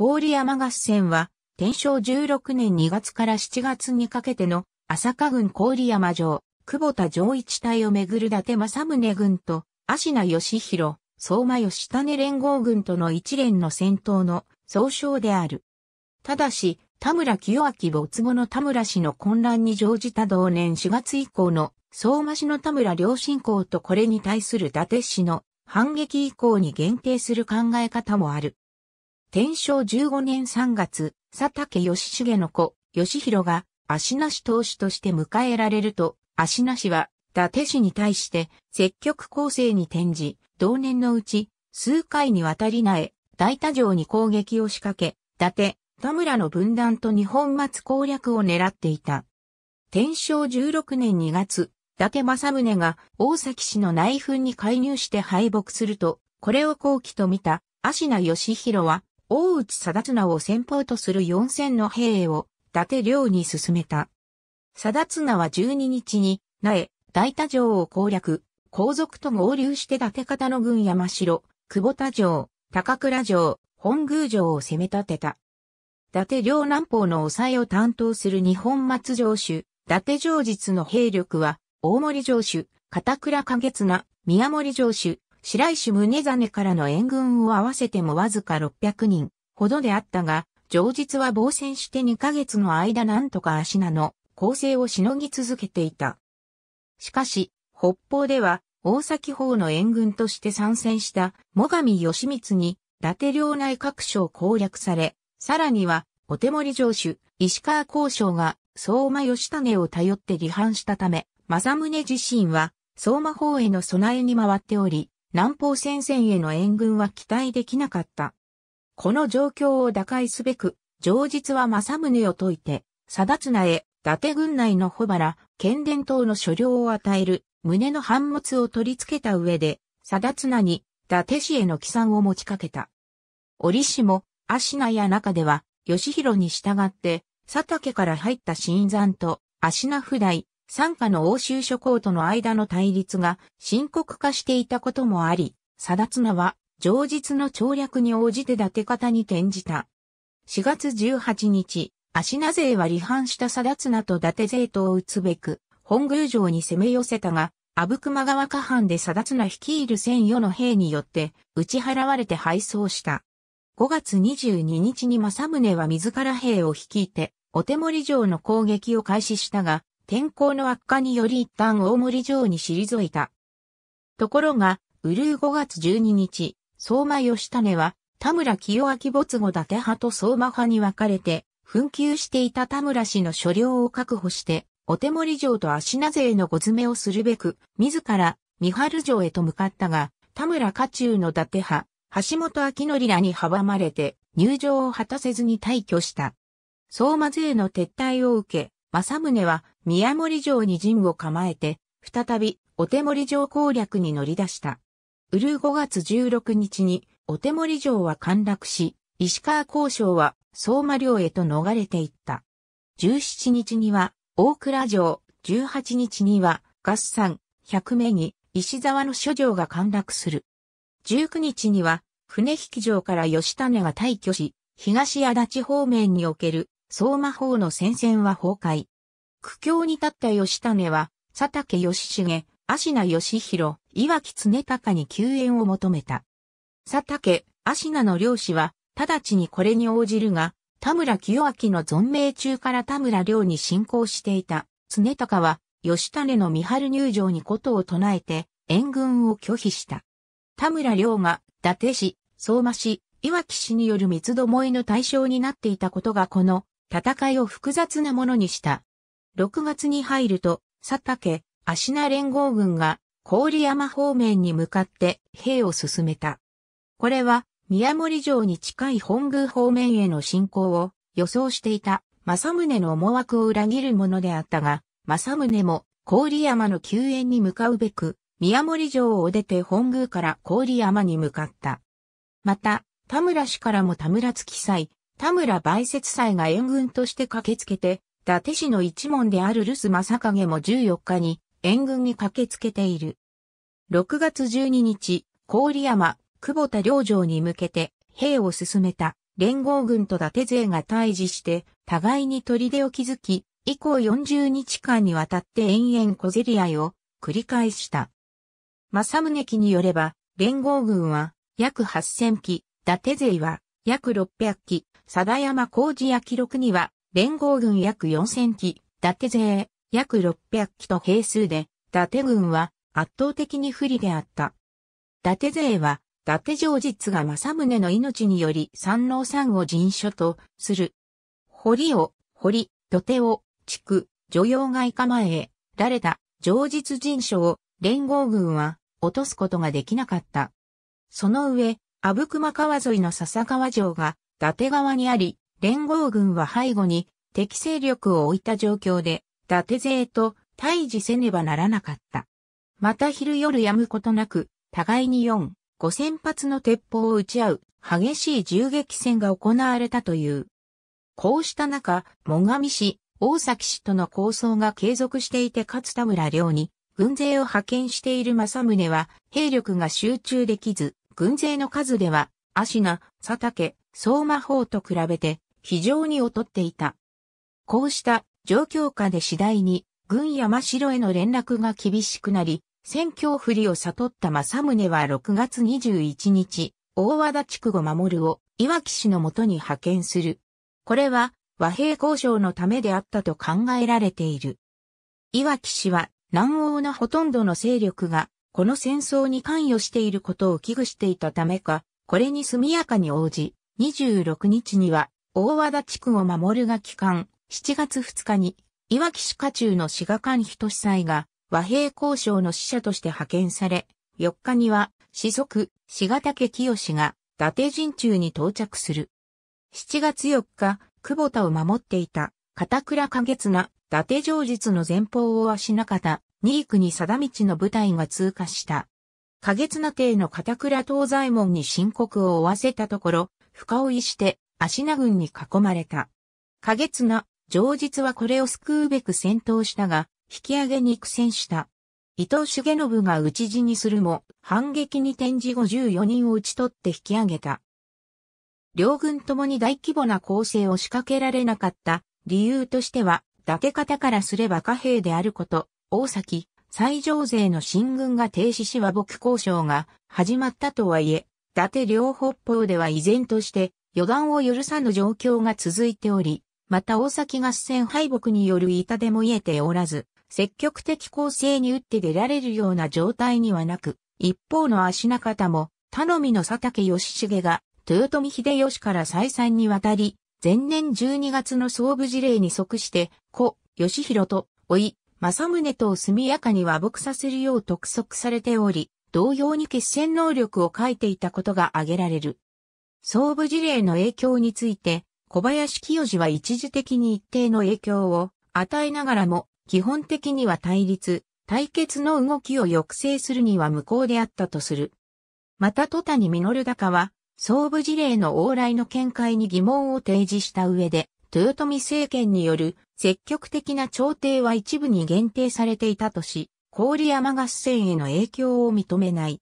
郡山合戦は、天正16年2月から7月にかけての、朝霞郡郡山城、久保田城一帯をめぐる伊達政宗軍と、芦名義弘、相馬義種連合軍との一連の戦闘の総称である。ただし、田村清明没後の田村氏の混乱に乗じた同年4月以降の相馬氏の田村両親公とこれに対する伊達氏の反撃以降に限定する考え方もある。天正15年3月、佐竹義重の子、義弘が、足なし投手として迎えられると、足なしは、伊達氏に対して、積極攻勢に転じ、同年のうち、数回にわたりなえ、大田城に攻撃を仕掛け、伊達、田村の分断と日本末攻略を狙っていた。天正16年2月、伊達政宗が大崎氏の内紛に介入して敗北すると、これを好機と見た、足名義弘は、大内貞綱を先方とする四千の兵を伊達領に進めた。貞綱は12日に、苗、大田城を攻略、皇族と合流して伊達方の軍山城、久保田城、高倉城、本宮城を攻め立てた。伊達領南方の抑えを担当する日本松城主、伊達城実の兵力は、大森城主、片倉景綱、宮森城主、白石宗真からの援軍を合わせてもわずか600人ほどであったが、上日は防戦して2ヶ月の間なんとか足名の攻勢をしのぎ続けていた。しかし、北方では大崎方の援軍として参戦した最上義満に伊達領内各所を攻略され、さらにはお手盛り城主石川交渉が相馬義種を頼って離反したため、正宗自身は相馬方への備えに回っており、南方戦線への援軍は期待できなかった。この状況を打開すべく、上実は正宗を解いて、貞綱へ、伊達軍内の保原、剣伝等の所領を与える、胸の反物を取り付けた上で、貞綱に、伊達氏への帰参を持ちかけた。折氏も、芦名や中では、義弘に従って、佐竹から入った新山と、芦名不代、参加の欧州諸侯との間の対立が深刻化していたこともあり、貞綱は、上日の調略に応じて立て方に転じた。4月18日、足名勢は離反した貞綱と伊達勢とを打つべく、本宮城に攻め寄せたが、阿武隈川下藩で貞綱率いる千余の兵によって、打ち払われて敗走した。5月22日に政宗は自ら兵を率いて、お手盛城の攻撃を開始したが、天候の悪化により一旦大森城に退いた。ところが、ウルー5月12日、相馬義種は、田村清明没後伊達派と相馬派に分かれて、紛糾していた田村氏の所領を確保して、お手森城と足名勢のご詰めをするべく、自ら、三春城へと向かったが、田村家中の伊達派、橋本明則らに阻まれて、入城を果たせずに退去した。相馬勢の撤退を受け、政宗は宮森城に陣を構えて、再び、お手森城攻略に乗り出した。うるう5月16日に、お手森城は陥落し、石川交渉は相馬領へと逃れていった。17日には、大倉城、18日には、合算、100名に、石沢の諸城が陥落する。19日には、船引城から吉種が退去し、東足立方面における相馬方の戦線は崩壊。苦境に立った吉種は、佐竹義重、芦名義弘、岩木常隆に救援を求めた。佐竹、芦名の漁師は、直ちにこれに応じるが、田村清明の存命中から田村領に進行していた、常隆は、吉種の三春入場にことを唱えて、援軍を拒否した。田村領が、伊達氏、相馬氏、岩木氏による三つどもえの対象になっていたことがこの、戦いを複雑なものにした。6月に入ると、佐竹、芦名連合軍が郡山方面に向かって兵を進めた。これは宮森城に近い本宮方面への進攻を予想していた正宗の思惑を裏切るものであったが、正宗も郡山の救援に向かうべく、宮森城を出て本宮から郡山に向かった。また、田村氏からも田村月き祭、田村梅雪祭が援軍として駆けつけて、伊達市の一門である留守正影も14日に援軍に駆けつけている。6月12日、郡山、久保田領城に向けて兵を進めた連合軍と伊達勢が対峙して互いに砦を築き、以降40日間にわたって延々小競り合いを繰り返した。正宗記によれば、連合軍は約8000機、伊達勢は約600機、貞山工事や記録には連合軍約4000機、伊達勢約600機と兵数で、伊達軍は圧倒的に不利であった。伊達勢は、伊達城実が政宗の命により三郎三を人所とする。堀を、堀、土手を、地区、女用外構え、られた、上実人所を、連合軍は、落とすことができなかった。その上、阿武隈川沿いの笹川城が、伊達川にあり、連合軍は背後に敵勢力を置いた状況で、伊達勢と対峙せねばならなかった。また昼夜やむことなく、互いに4、5千発の鉄砲を撃ち合う激しい銃撃戦が行われたという。こうした中、最上市、大崎市との構想が継続していて勝田村領に軍勢を派遣している正宗は兵力が集中できず、軍勢の数では、足名、佐竹、相馬法と比べて非常に劣っていた。こうした状況下で次第に軍山城への連絡が厳しくなり、戦況不利を悟った正宗は6月21日、大和田地区を守るを岩木氏のもとに派遣する。これは和平交渉のためであったと考えられている。岩木氏は南欧のほとんどの勢力がこの戦争に関与していることを危惧していたためか、これに速やかに応じ、26日には大和田地区を守るが帰還、7月2日に、いわき市下中の滋賀間人司祭が和平交渉の使者として派遣され、4日には、子族、志賀武清が、伊達陣中に到着する。7月4日、久保田を守っていた、片倉月な、伊達上実の前方を足中田、新区に貞道の部隊が通過した。月な帝の片倉東西門に申告を負わせたところ、深追いして、シ名軍に囲まれた。月な、上実はこれを救うべく戦闘したが、引き上げに苦戦した。伊藤重信が討ち死にするも、反撃に転じ54人を討ち取って引き上げた。両軍ともに大規模な攻勢を仕掛けられなかった理由としては、だけ方からすれば貨幣であること、大崎、最上勢の進軍が停止し和睦交渉が始まったとはいえ、伊達両北方では依然として予断を許さぬ状況が続いており、また大崎合戦敗北による痛手も癒えておらず、積極的攻勢に打って出られるような状態にはなく、一方の足中田も、頼みの佐竹義重が、豊臣秀吉から再三にわたり、前年12月の総武事例に即して、子、義弘と、甥、い、正宗とを速やかに和睦させるよう督促されており、同様に決戦能力を書いていたことが挙げられる。総武事例の影響について、小林清治は一時的に一定の影響を与えながらも、基本的には対立、対決の動きを抑制するには無効であったとする。また戸谷実高は、総武事例の往来の見解に疑問を提示した上で、豊臣政権による積極的な調停は一部に限定されていたとし、郡山合戦への影響を認めない。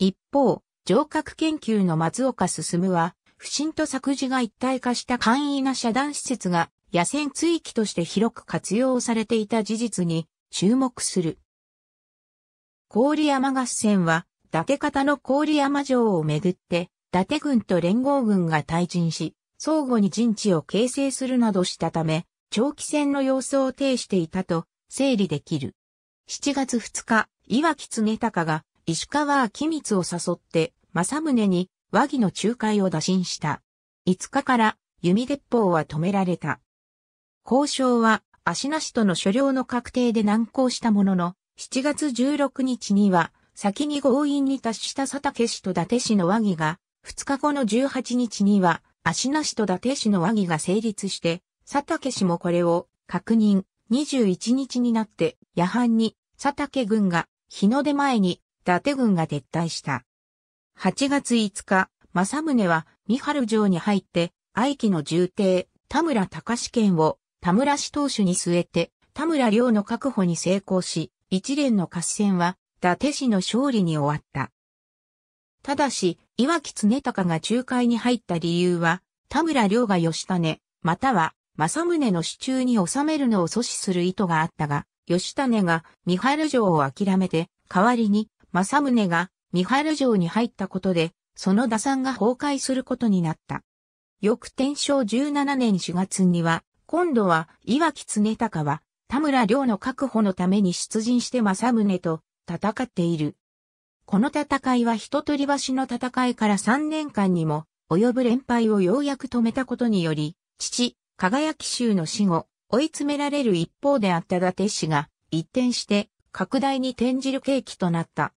一方、城郭研究の松岡進は、不審と作事が一体化した簡易な遮断施設が野戦追記として広く活用されていた事実に注目する。郡山合戦は、伊達方の郡山城をめぐって、伊達軍と連合軍が退陣し、相互に陣地を形成するなどしたため、長期戦の様相を呈していたと整理できる。7月2日、岩木常隆が石川明光を誘って政宗に和議の仲介を打診した。5日から弓鉄砲は止められた。交渉は足なしとの所領の確定で難航したものの、7月16日には先に強引に達した佐竹氏と伊達氏の和議が、2日後の18日には足なしと伊達氏の和議が成立して、佐竹氏もこれを確認。21日になって、夜半に佐竹軍が日の出前に伊達軍が撤退した。8月5日、正宗は、三春城に入って、愛機の重帝、田村隆県を、田村氏当主に据えて、田村領の確保に成功し、一連の合戦は、伊達氏の勝利に終わった。ただし、岩木常隆が仲介に入った理由は、田村良が吉種、または、正宗の手中に収めるのを阻止する意図があったが、吉種が三春城を諦めて、代わりに、正宗が三春城に入ったことで、その打算が崩壊することになった。翌天正17年4月には、今度は岩木常隆は田村良の確保のために出陣して政宗と戦っている。この戦いは一取り橋の戦いから3年間にも及ぶ連敗をようやく止めたことにより、父、輝き州の死後、追い詰められる一方であった伊達氏が一転して拡大に転じる契機となった。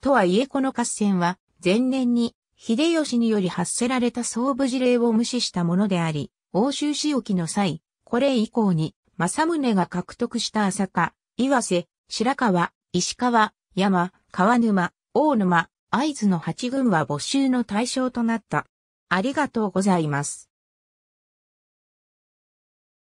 とはいえこの合戦は、前年に、秀吉により発せられた総武事例を無視したものであり、欧州仕置きの際、これ以降に、政宗が獲得した浅香、岩瀬、白川、石川、山、川沼、大沼、会津の八軍は募集の対象となった。ありがとうございます。